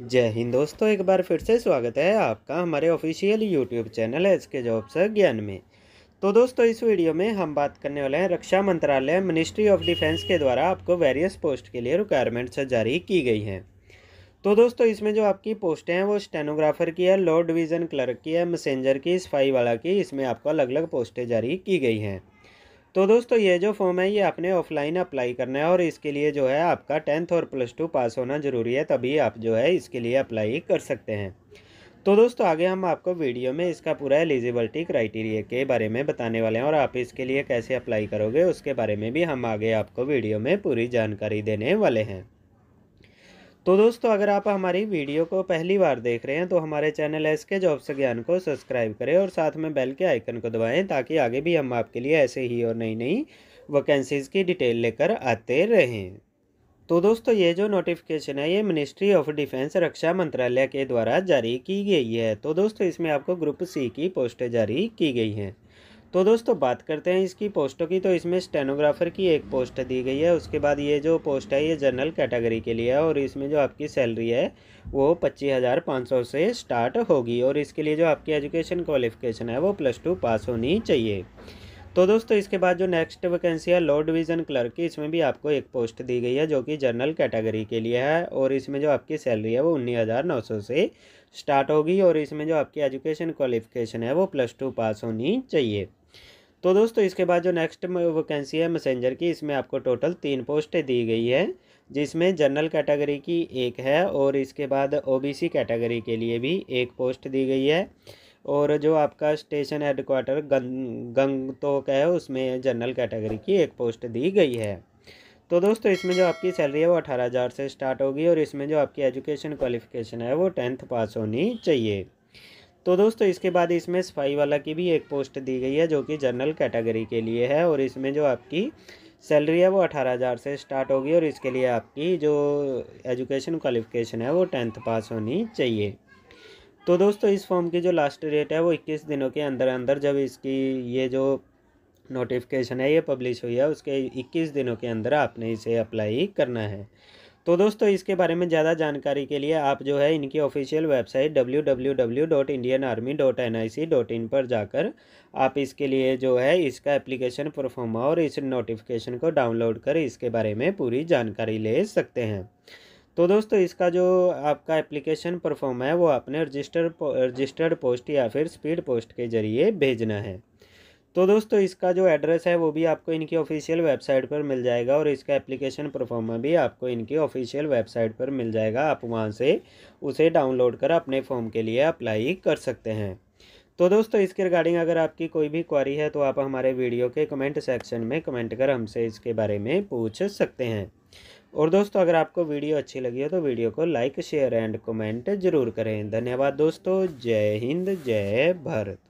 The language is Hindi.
जय हिंद दोस्तों एक बार फिर से स्वागत है आपका हमारे official YouTube channel S K job से ज्ञान में तो दोस्तों इस वीडियो में हम बात करने वाले हैं रक्षा मंत्रालय मिनिस्ट्री ऑफ डिफेंस के द्वारा आपको वेरियस पोस्ट के लिए रिक्वायरमेंट्स जारी की गई हैं तो दोस्तों इसमें जो आपकी पोस्टें हैं वो स्टेनोग्राफर की है लॉ डिवीज़न क्लर्क की है मैसेंजर की सफाई वाला की इसमें आपको अलग अलग पोस्टें जारी की गई हैं तो दोस्तों ये जो फॉर्म है ये आपने ऑफलाइन अप्लाई करना है और इसके लिए जो है आपका टेंथ और प्लस टू पास होना ज़रूरी है तभी आप जो है इसके लिए अप्लाई कर सकते हैं तो दोस्तों आगे हम आपको वीडियो में इसका पूरा एलिजिबिलिटी क्राइटेरिया के बारे में बताने वाले हैं और आप इसके लिए कैसे अप्लाई करोगे उसके बारे में भी हम आगे आपको वीडियो में पूरी जानकारी देने वाले हैं तो दोस्तों अगर आप हमारी वीडियो को पहली बार देख रहे हैं तो हमारे चैनल एस के जॉब्स ज्ञान को सब्सक्राइब करें और साथ में बेल के आइकन को दबाएं ताकि आगे भी हम आपके लिए ऐसे ही और नई नई वैकेंसीज़ की डिटेल लेकर आते रहें तो दोस्तों ये जो नोटिफिकेशन है ये मिनिस्ट्री ऑफ डिफेंस रक्षा मंत्रालय के द्वारा जारी की गई है तो दोस्तों इसमें आपको ग्रुप सी की पोस्टें जारी की गई हैं तो दोस्तों बात करते हैं इसकी पोस्टों की तो इसमें स्टेनोग्राफर की एक पोस्ट दी गई है उसके बाद ये जो पोस्ट है ये जनरल कैटेगरी के लिए है और इसमें जो आपकी सैलरी है वो पच्चीस हज़ार पाँच सौ से स्टार्ट होगी और इसके लिए जो आपकी एजुकेशन क्वालिफिकेशन है वो प्लस टू पास होनी चाहिए तो दोस्तों इसके बाद जो नेक्स्ट वैकेंसी है लॉ डिवीज़न क्लर्क की इसमें भी आपको एक पोस्ट दी गई है जो कि जनरल कैटेगरी के लिए है और इसमें जो आपकी सैलरी है वो उन्नीस हज़ार नौ सौ से स्टार्ट होगी और इसमें जो आपकी एजुकेशन क्वालिफिकेशन है वो प्लस टू पास होनी चाहिए तो दोस्तों इसके बाद जो नेक्स्ट वैकेंसी है मैसेंजर की इसमें आपको टोटल तीन पोस्टें दी गई है जिसमें जनरल कैटेगरी की एक है और इसके बाद ओबीसी कैटेगरी के लिए भी एक पोस्ट दी गई है और जो आपका स्टेशन हेडक्वार्टर गंग गंगतोक है उसमें जनरल कैटेगरी की एक पोस्ट दी गई है तो दोस्तों इसमें जो आपकी सैलरी है वो अठारह हज़ार से स्टार्ट होगी और इसमें जो आपकी एजुकेशन क्वालिफिकेशन है वो टेंथ पास होनी चाहिए तो दोस्तों इसके बाद इसमें सफाई वाला की भी एक पोस्ट दी गई है जो कि जनरल कैटेगरी के लिए है और इसमें जो आपकी सैलरी है वो अठारह हज़ार से स्टार्ट होगी और इसके लिए आपकी जो एजुकेशन क्वालिफिकेशन है वो टेंथ पास होनी चाहिए तो दोस्तों इस फॉर्म की जो लास्ट डेट है वो इक्कीस दिनों के अंदर अंदर जब इसकी ये जो नोटिफिकेशन है ये पब्लिश हुई है उसके इक्कीस दिनों के अंदर आपने इसे अप्लाई करना है तो दोस्तों इसके बारे में ज़्यादा जानकारी के लिए आप जो है इनकी official website W W W dot Indian Army dot N I C dot in पर जाकर आप इसके लिए जो है इसका एप्लीकेशन परफॉर्मा और इस नोटिफिकेशन को डाउनलोड कर इसके बारे में पूरी जानकारी ले सकते हैं तो दोस्तों इसका जो आपका एप्लीकेशन परफॉर्म है वो आपने रजिस्टर रजिस्टर्ड पोस्ट या फिर स्पीड पोस्ट के ज़रिए भेजना है तो दोस्तों इसका जो एड्रेस है वो भी आपको इनकी ऑफिशियल वेबसाइट पर मिल जाएगा और इसका एप्लीकेशन परफॉर्मा भी आपको इनकी ऑफिशियल वेबसाइट पर मिल जाएगा आप वहाँ से उसे डाउनलोड कर अपने फॉर्म के लिए अप्लाई कर सकते हैं तो दोस्तों इसके रिगार्डिंग अगर आपकी कोई भी क्वारी है तो आप हमारे वीडियो के कमेंट सेक्शन में कमेंट कर हमसे इसके बारे में पूछ सकते हैं और दोस्तों अगर आपको वीडियो अच्छी लगी हो तो वीडियो को लाइक शेयर एंड कमेंट जरूर करें धन्यवाद दोस्तों जय हिंद जय भारत